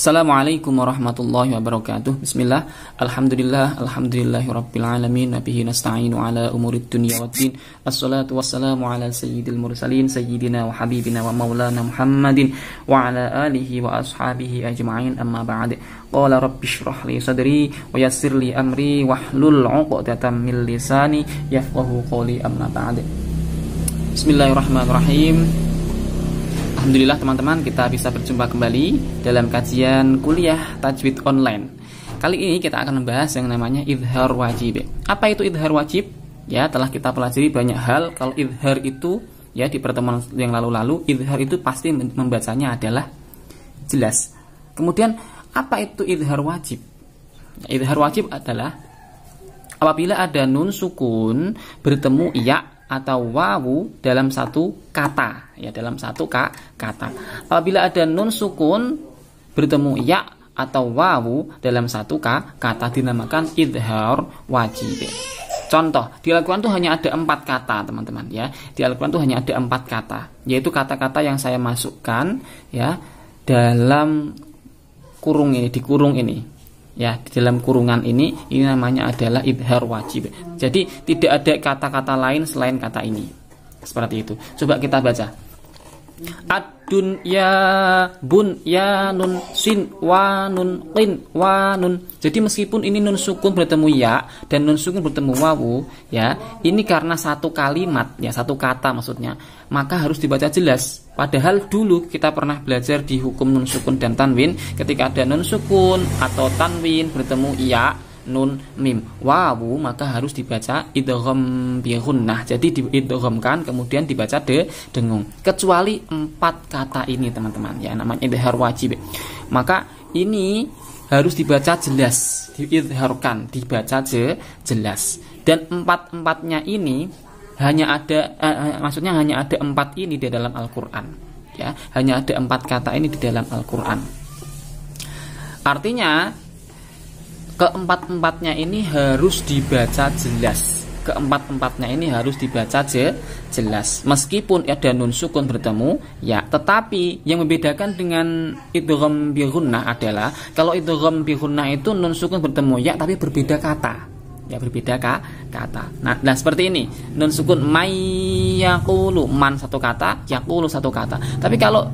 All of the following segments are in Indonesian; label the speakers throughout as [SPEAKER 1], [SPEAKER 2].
[SPEAKER 1] Assalamualaikum warahmatullahi wabarakatuh Bismillah Alhamdulillah Alhamdulillah rabbil alamin Nabihi nasta'inu ala umurid dunia wa din Assalatu wassalamu ala sayyidil mursalin Sayyidina wa habibina wa maulana Muhammadin Wa ala alihi wa ashabihi ajma'in Amma ba'd Qala rabbi syrah li sadri Wa yassir li amri Wa hlul uqdatan min lisani Yafqahu qali amma ba'd Bismillahirrahmanirrahim Alhamdulillah teman-teman kita bisa berjumpa kembali dalam kajian kuliah tajwid online. Kali ini kita akan membahas yang namanya idhar wajib. Apa itu idhar wajib? Ya, telah kita pelajari banyak hal. Kalau idhar itu ya di pertemuan yang lalu-lalu, idhar itu pasti membacanya adalah jelas. Kemudian apa itu idhar wajib? Idhar wajib adalah apabila ada nun sukun bertemu ya atau wawu dalam satu kata ya dalam satu ka, kata apabila ada nun sukun bertemu ya atau wawu dalam satu ka, kata dinamakan idhar wajib contoh di Al-Quran itu hanya ada empat kata teman-teman ya di Al-Quran itu hanya ada empat kata yaitu kata-kata yang saya masukkan ya dalam kurung ini dikurung ini ya di dalam kurungan ini ini namanya adalah idhar wajib jadi tidak ada kata-kata lain selain kata ini seperti itu coba kita baca Ad-dunya ya nun sin wanun qin wanun. Jadi meskipun ini nun sukun bertemu ya dan nun sukun bertemu wawu ya, ini karena satu kalimat ya, satu kata maksudnya, maka harus dibaca jelas. Padahal dulu kita pernah belajar di hukum nun sukun dan tanwin ketika ada nun sukun atau tanwin bertemu ya nun mim wawu maka harus dibaca idhom bihun Nah jadi kan kemudian dibaca de dengung kecuali empat kata ini teman-teman ya namanya idhar wajib maka ini harus dibaca jelas diidharkan dibaca je, jelas dan empat-empatnya ini hanya ada eh, eh, maksudnya hanya ada empat ini di dalam Al-Qur'an ya hanya ada empat kata ini di dalam Al-Qur'an artinya keempat-empatnya ini harus dibaca jelas keempat-empatnya ini harus dibaca je, jelas meskipun ada nun sukun bertemu ya tetapi yang membedakan dengan idgham bi adalah kalau idgham bi itu nun sukun bertemu ya tapi berbeda kata ya berbeda ka, kata. Nah, nah seperti ini nun sukun mayakulu man satu kata, yakulu satu kata. Tapi kalau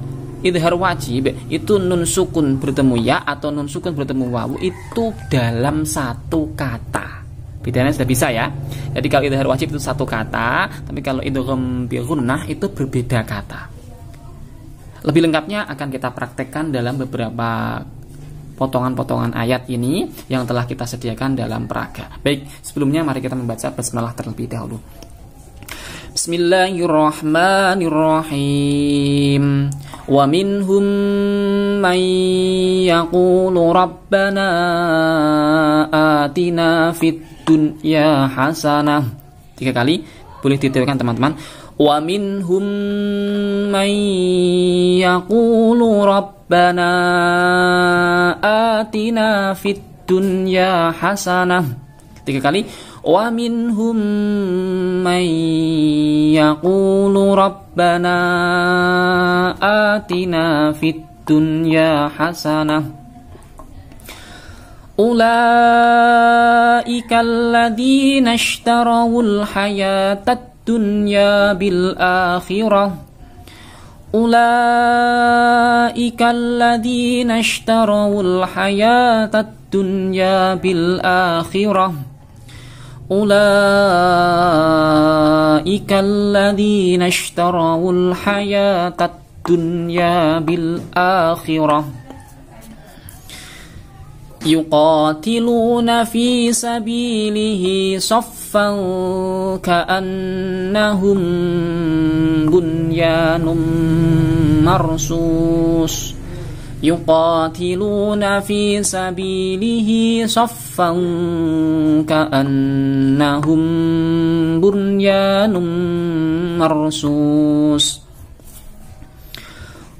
[SPEAKER 1] idhar wajib itu nun sukun bertemu ya atau nun sukun bertemu wawu itu dalam satu kata bedanya sudah bisa ya jadi kalau idhar wajib itu satu kata tapi kalau idhom birunah itu berbeda kata lebih lengkapnya akan kita praktekkan dalam beberapa potongan-potongan ayat ini yang telah kita sediakan dalam peraga. Baik, sebelumnya mari kita membaca basmalah terlebih dahulu. Bismillahirrahmanirrahim Wa minhum man yaqulu rabbana atina fid dunya hasanah Tiga kali boleh ditirukan teman-teman Wa minhum man yaqulu rabbana atina fid dunya hasanah Tiga kali ومنهم من يقول ربنا آتنا في الدنيا حسنة أولئك الذين اشتروا الحياة الدنيا بالآخرة أولئك الذين اشتروا الحياة الدنيا بالآخرة أولئك الذين اشتروا الحياة الدنيا بالآخرة يقاتلون في سبيله صفا كأنهم بنيان مرصوص يقاتلون في سبيله صفا صفا كأنهم بنيان مرصوص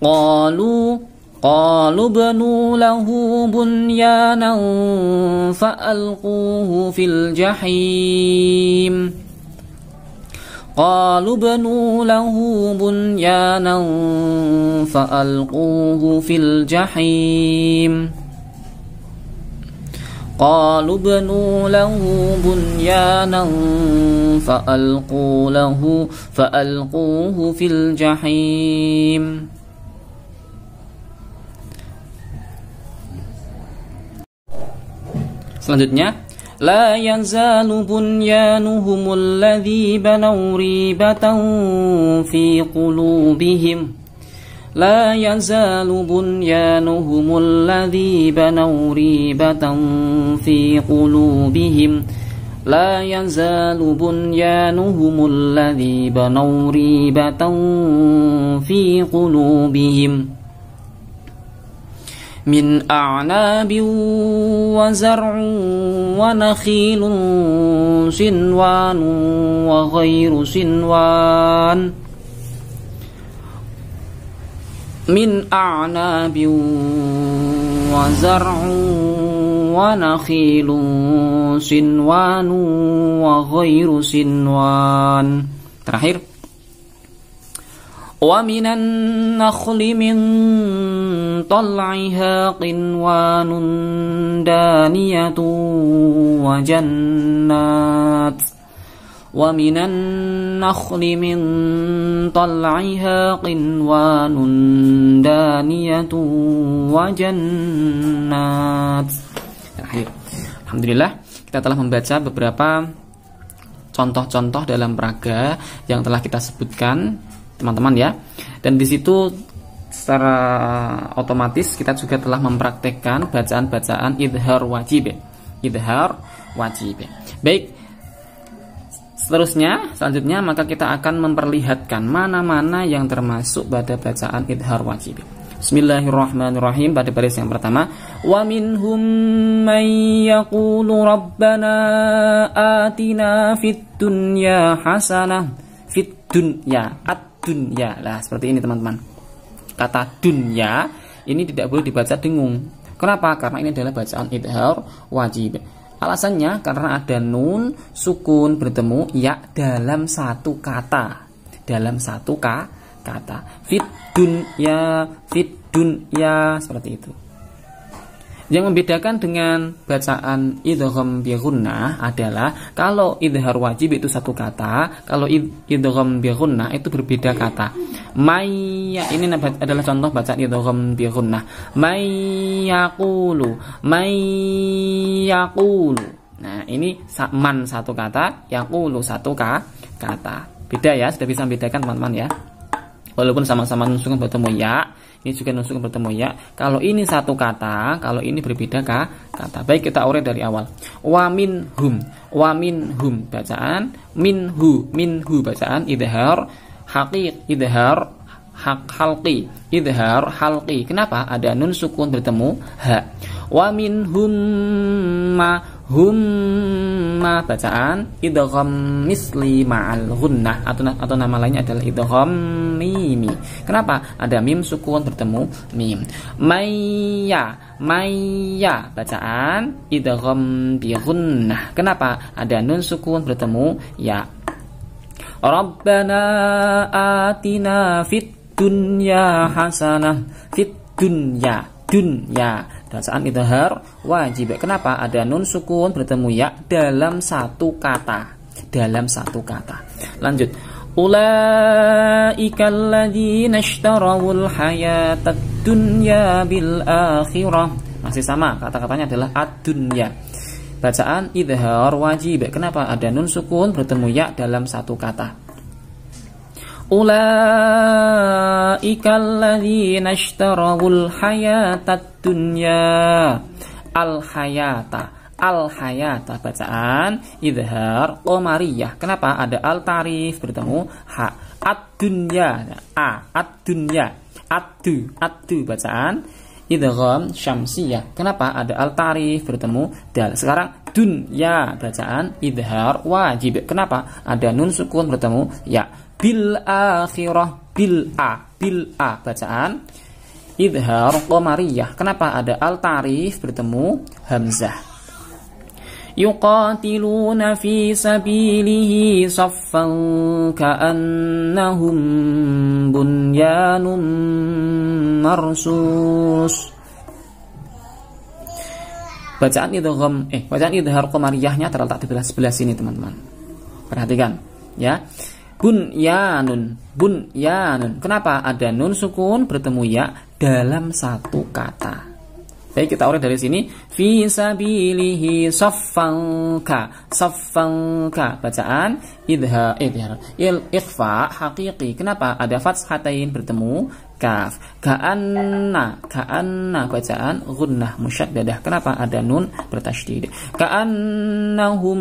[SPEAKER 1] قالوا قالوا ابنوا له بنيانا فألقوه في الجحيم قالوا ابنوا له بنيانا فألقوه في الجحيم قالوا ابنوا له بنيانا فألقوا له فألقوه في الجحيم Selanjutnya لا يزال بنيانهم الذي بنوا ريبة في قلوبهم لا يزال بنيانهم الذي بنوا ريبة في قلوبهم لا يزال بنيانهم الذي بنوا ريبة في قلوبهم من أعناب وزرع ونخيل صنوان وغير صنوان من أعناب وزرع ونخيل سنوان وغير سنوان terakhir ومن النخل من طلعها قنوان دانية وجنات ومن النخل من طلعها قنوان دانية وجنات الحمد Alhamdulillah kita telah membaca beberapa contoh-contoh dalam praga yang telah kita sebutkan teman-teman ya dan di situ secara otomatis kita juga telah mempraktekkan bacaan-bacaan idhar wajib idhar wajib baik Seterusnya, selanjutnya maka kita akan memperlihatkan mana-mana yang termasuk pada bacaan idhar wajib. Bismillahirrahmanirrahim pada baris yang pertama wa minhum man yaqulu rabbana atina fid dunya hasanah fid dunya at dunya lah seperti ini teman-teman kata dunya ini tidak boleh dibaca dengung kenapa karena ini adalah bacaan idhar wajib Alasannya karena ada nun sukun bertemu ya dalam satu kata. Dalam satu ka, kata. Fit dunya, fit dunya seperti itu. Yang membedakan dengan bacaan idhom bi adalah kalau idhar wajib itu satu kata, kalau idhom bi itu berbeda kata. Maya ini adalah contoh bacaan idhom Maya kulu, maya kulu. Nah, ini man satu kata, yaqulu satu ka, kata. Beda ya, sudah bisa membedakan teman-teman ya. Walaupun sama-sama sungguh bertemu ya, ini juga nusuk bertemu ya kalau ini satu kata kalau ini berbeda kah? kata baik kita urut dari awal wamin hum wamin hum bacaan min hu, min hu, bacaan idhar haqiq idhar hak halki, idhar halki. kenapa ada nun sukun bertemu ha wamin hum ma humma bacaan idgham misli ma'al gunnah atau atau nama lainnya adalah idgham mimi. Kenapa? Ada mim sukun bertemu mim. Maya, maya bacaan idgham bi gunnah. Kenapa? Ada nun sukun bertemu ya. Rabbana atina fit dunya hasanah fit dunya dunya dan saat idhar wajib. Kenapa? Ada nun sukun bertemu ya dalam satu kata. Dalam satu kata. Lanjut. Ulaika alladzina ishtarawul hayatad dunya bil akhirah. Masih sama, kata-katanya adalah ad-dunya. Bacaan idhar wajib. Kenapa? Ada nun sukun bertemu ya dalam satu kata. Ulaika alladzina ishtarawul hayatad dunya al hayata al hayata bacaan idhar omariyah. kenapa ada al tarif bertemu ha ad dunya a ad dunya adu adu bacaan idgham syamsiyah. Kenapa ada al tarif bertemu dal? Sekarang dunya bacaan idhar wajib. Kenapa ada nun sukun bertemu ya? Bil akhirah bil a bil a bacaan idhar qomariyah. Kenapa ada al tarif bertemu hamzah? Yuqatiluna fi sabilihi saffan ka'annahum bunyanun marsus. Bacaan idgham eh bacaan idhar qamariyahnya terletak di sebelah sini teman-teman. Perhatikan ya bunyanun bunyanun kenapa ada nun sukun bertemu ya dalam satu kata Baik kita urut dari sini fi sabilihi saffangka bacaan idha eh, idhar il ikhfa hakiki. kenapa ada fathatain bertemu kaf ka'anna ka'anna bacaan gunnah musyaddadah kenapa ada nun bertasydid ka'annahum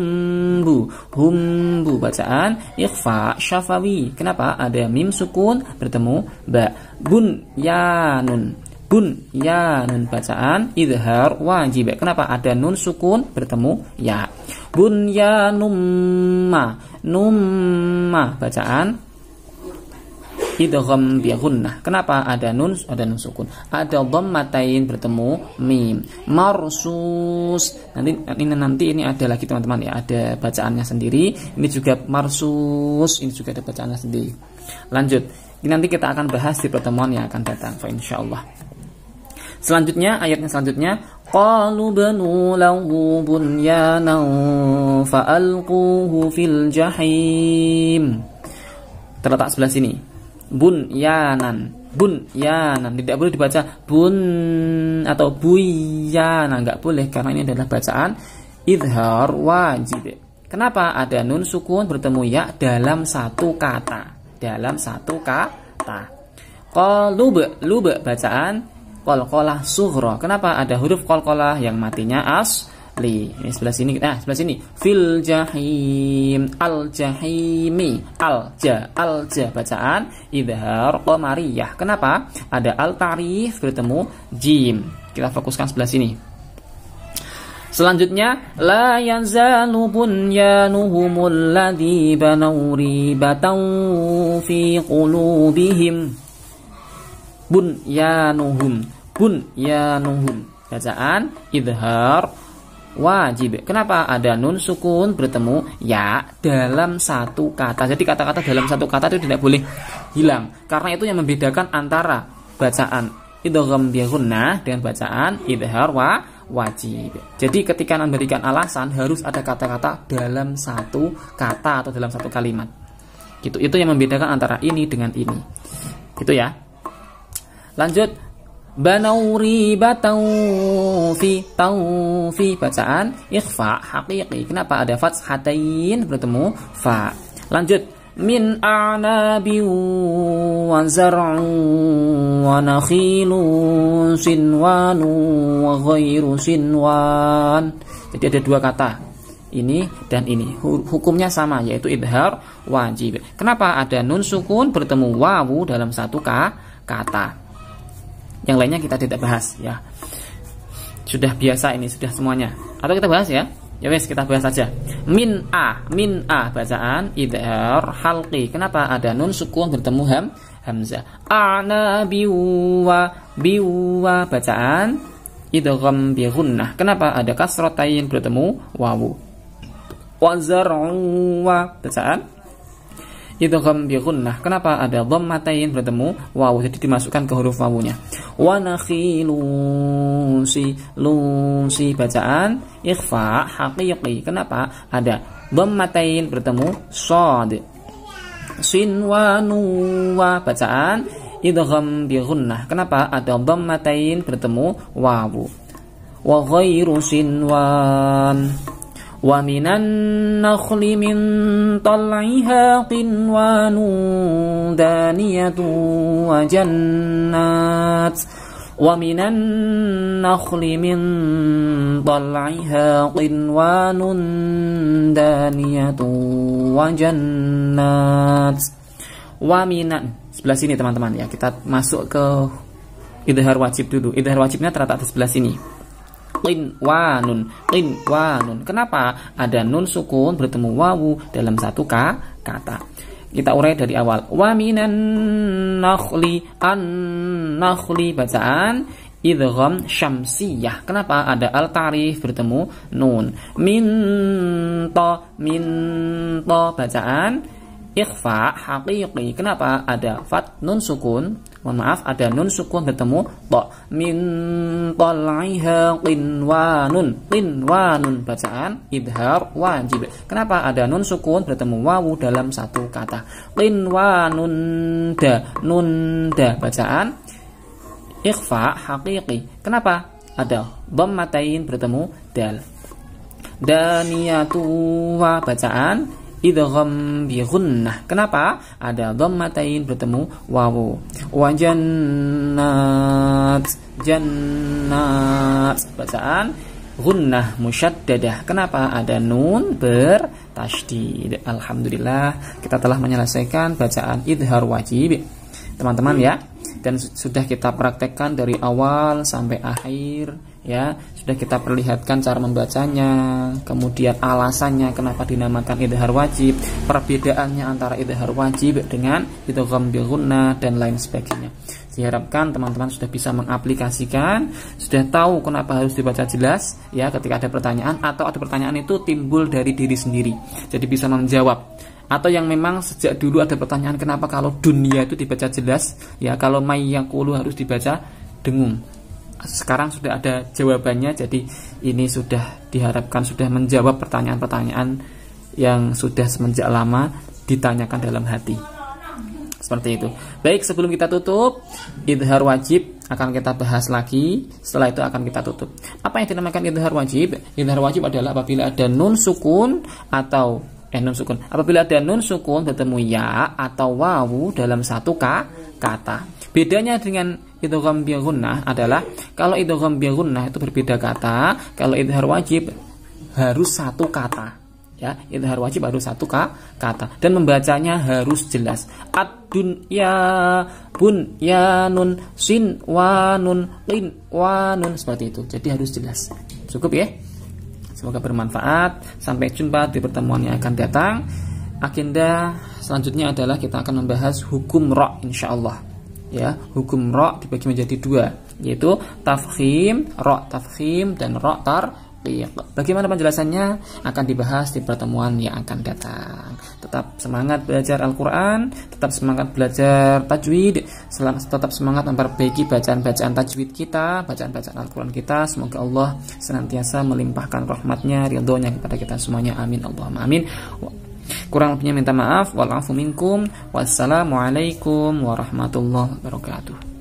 [SPEAKER 1] bu humbu bacaan ikhfa syafawi kenapa ada mim sukun bertemu ba bun ya nun bun ya nun bacaan idhar wajib kenapa ada nun sukun bertemu ya bun ya numma numma bacaan idgham bi nah Kenapa ada nun ada nun sukun? Ada dhammatain bertemu mim. Marsus. Nanti ini nanti ini ada lagi teman-teman ya, ada bacaannya sendiri. Ini juga marsus, ini juga ada bacaannya sendiri. Lanjut. Ini nanti kita akan bahas di pertemuan yang akan datang, fa insyaallah. Selanjutnya ayatnya selanjutnya qalu banu lahu fa fa'alquhu fil jahim. Terletak sebelah sini bunyanan bunyanan tidak boleh dibaca bun atau buyana nggak boleh karena ini adalah bacaan idhar wajib kenapa ada nun sukun bertemu ya dalam satu kata dalam satu kata kolube lube bacaan kolkolah suhro kenapa ada huruf kolkolah yang matinya as li ini sebelah sini nah sebelah sini fil jahim al jahimi al ja al ja bacaan idhar qomariyah kenapa ada al tarif bertemu jim kita fokuskan sebelah sini Selanjutnya la yanzalu bunyanuhumul ladzi banaw ribatan fi qulubihim bunyanuhum bunyanuhum bacaan idhar wajib. Kenapa ada nun sukun bertemu ya dalam satu kata? Jadi kata-kata dalam satu kata itu tidak boleh hilang. Karena itu yang membedakan antara bacaan idgham bihunna dengan bacaan idhar wa wajib. Jadi ketika memberikan alasan harus ada kata-kata dalam satu kata atau dalam satu kalimat. Gitu. Itu yang membedakan antara ini dengan ini. Gitu ya. Lanjut banau riba taufi taufi bacaan ikhfa hakiki kenapa ada fathatain bertemu fa lanjut min a'nabi wa zar'u wa nakhilu sinwanu wa ghairu sinwan jadi ada dua kata ini dan ini hukumnya sama yaitu idhar wajib kenapa ada nun sukun bertemu wawu dalam satu ka kata yang lainnya kita tidak bahas ya sudah biasa ini sudah semuanya atau kita bahas ya ya wes kita bahas saja min a min a bacaan idhar halqi kenapa ada nun sukun bertemu ham hamzah ana biwa biwa bacaan idgham bi gunnah kenapa ada kasrotain bertemu wawu wa wa bacaan idgham bi gunnah. Kenapa ada dhammatain bertemu wawu jadi dimasukkan ke huruf wawunya. Wa nakhilun lusi bacaan ikhfa haqiqi. Kenapa ada dhammatain bertemu shad. Sin wa wa bacaan idgham bi gunnah. Kenapa ada dhammatain bertemu wawu. Wa ghairu sinwan ومن النخل من طلعها قنوان دانية وجنات ومن النخل من طلعها قنوان دانية وجنات ومن sebelah sini teman-teman ya kita masuk ke idhar wajib dulu idhar wajibnya terletak di sebelah sini qin wa nun qin wa nun kenapa ada nun sukun bertemu wawu dalam satu ka, kata kita urai dari awal wa minan nakhli an nakhli bacaan idgham syamsiyah. Kenapa ada al tarif bertemu nun? Minta minta bacaan ikhfa haqiqi. Kenapa? Ada fat nun sukun. Mohon maaf, ada nun sukun bertemu to. Min talaiha qinwanun. Qinwanun bacaan idhar wajib. Kenapa ada nun sukun bertemu wawu dalam satu kata? Qinwanun da nun da bacaan ikhfa haqiqi. Kenapa? Ada dhammatain bertemu dal. Daniyatu wa bacaan idgham bi ghunnah. Kenapa? Ada dhammatain bertemu wawu. Wa jannat jannat bacaan gunnah musyaddadah. Kenapa ada nun bertasydid? Alhamdulillah kita telah menyelesaikan bacaan idhar wajib. Teman-teman ya, dan sudah kita praktekkan dari awal sampai akhir ya sudah kita perlihatkan cara membacanya kemudian alasannya kenapa dinamakan idhar wajib perbedaannya antara idhar wajib dengan idgham biruna dan lain sebagainya diharapkan teman-teman sudah bisa mengaplikasikan sudah tahu kenapa harus dibaca jelas ya ketika ada pertanyaan atau ada pertanyaan itu timbul dari diri sendiri jadi bisa menjawab atau yang memang sejak dulu ada pertanyaan kenapa kalau dunia itu dibaca jelas ya kalau mayyakulu harus dibaca dengung sekarang sudah ada jawabannya jadi ini sudah diharapkan sudah menjawab pertanyaan-pertanyaan yang sudah semenjak lama ditanyakan dalam hati seperti itu baik sebelum kita tutup idhar wajib akan kita bahas lagi setelah itu akan kita tutup apa yang dinamakan idhar wajib idhar wajib adalah apabila ada nun sukun atau eh nun sukun apabila ada nun sukun bertemu ya atau wawu dalam satu ka, kata bedanya dengan idgham bi gunnah adalah kalau idgham bi gunnah itu berbeda kata, kalau itu harus wajib harus satu kata. Ya, Itu harus wajib harus satu ka kata dan membacanya harus jelas. ad ya bun ya nun sin wanun lin wanun seperti itu. Jadi harus jelas. Cukup ya. Semoga bermanfaat. Sampai jumpa di pertemuan yang akan datang. Agenda selanjutnya adalah kita akan membahas hukum roh insya Allah ya hukum ro dibagi menjadi dua yaitu tafkhim ro tafkhim dan ro tar. bagaimana penjelasannya akan dibahas di pertemuan yang akan datang tetap semangat belajar Al-Quran tetap semangat belajar tajwid tetap semangat memperbaiki bacaan-bacaan tajwid kita bacaan-bacaan Al-Quran kita semoga Allah senantiasa melimpahkan rahmatnya ridhonya kepada kita semuanya amin Allahumma amin Kurang lebihnya minta maaf. minkum. Wassalamualaikum warahmatullahi wabarakatuh.